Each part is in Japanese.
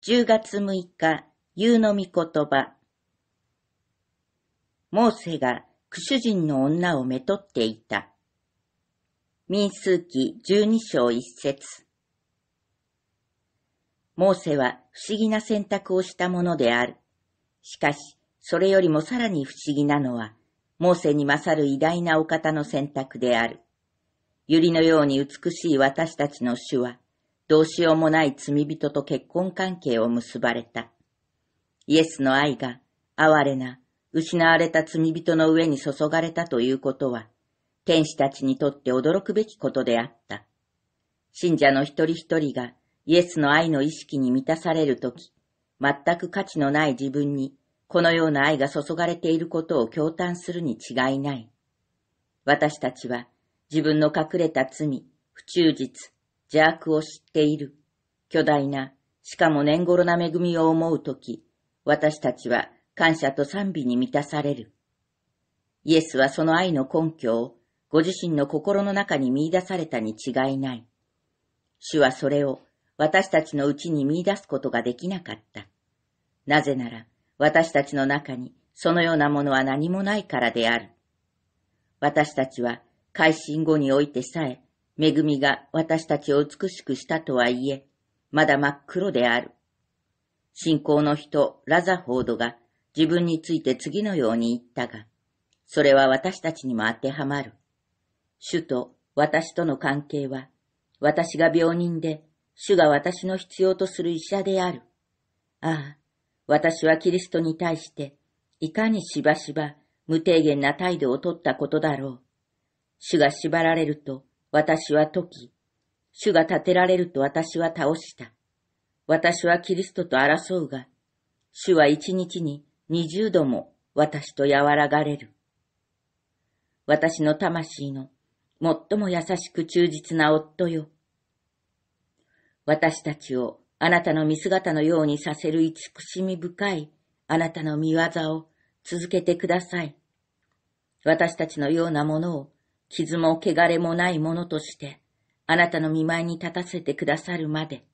10月6日、夕の御言葉。モーセがクシュ人の女をめとっていた。民数記12章一節。モーセは不思議な選択をしたものである。しかし、それよりもさらに不思議なのは、モーセに勝る偉大なお方の選択である。百合のように美しい私たちの主は、どうしようもない罪人と結婚関係を結ばれた。イエスの愛が哀れな、失われた罪人の上に注がれたということは、天使たちにとって驚くべきことであった。信者の一人一人がイエスの愛の意識に満たされるとき、全く価値のない自分にこのような愛が注がれていることを驚嘆するに違いない。私たちは自分の隠れた罪、不忠実、邪悪を知っている。巨大な、しかも年頃な恵みを思うとき、私たちは感謝と賛美に満たされる。イエスはその愛の根拠をご自身の心の中に見出されたに違いない。主はそれを私たちのうちに見出すことができなかった。なぜなら私たちの中にそのようなものは何もないからである。私たちは改心後においてさえ恵みが私たちを美しくしたとはいえ、まだ真っ黒である。信仰の人、ラザフォードが自分について次のように言ったが、それは私たちにも当てはまる。主と私との関係は、私が病人で、主が私の必要とする医者である。ああ、私はキリストに対して、いかにしばしば無提言な態度をとったことだろう。主が縛られると、私は解き、主が立てられると私は倒した。私はキリストと争うが、主は一日に二十度も私と和らがれる。私の魂の最も優しく忠実な夫よ。私たちをあなたの見姿のようにさせる慈しみ深いあなたの見業を続けてください。私たちのようなものを傷も汚れもないものとして、あなたの見舞いに立たせてくださるまで。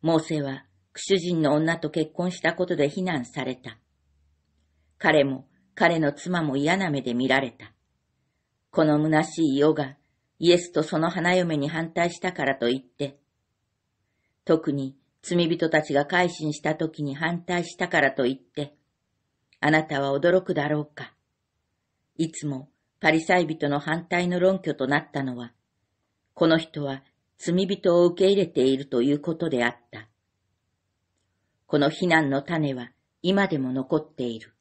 モーセは、クシュ人の女と結婚したことで非難された。彼も、彼の妻も嫌な目で見られた。この虚しい世が、イエスとその花嫁に反対したからと言って、特に罪人たちが改心した時に反対したからと言って、あなたは驚くだろうか。いつもパリサイ人の反対の論拠となったのは、この人は罪人を受け入れているということであった。この非難の種は今でも残っている。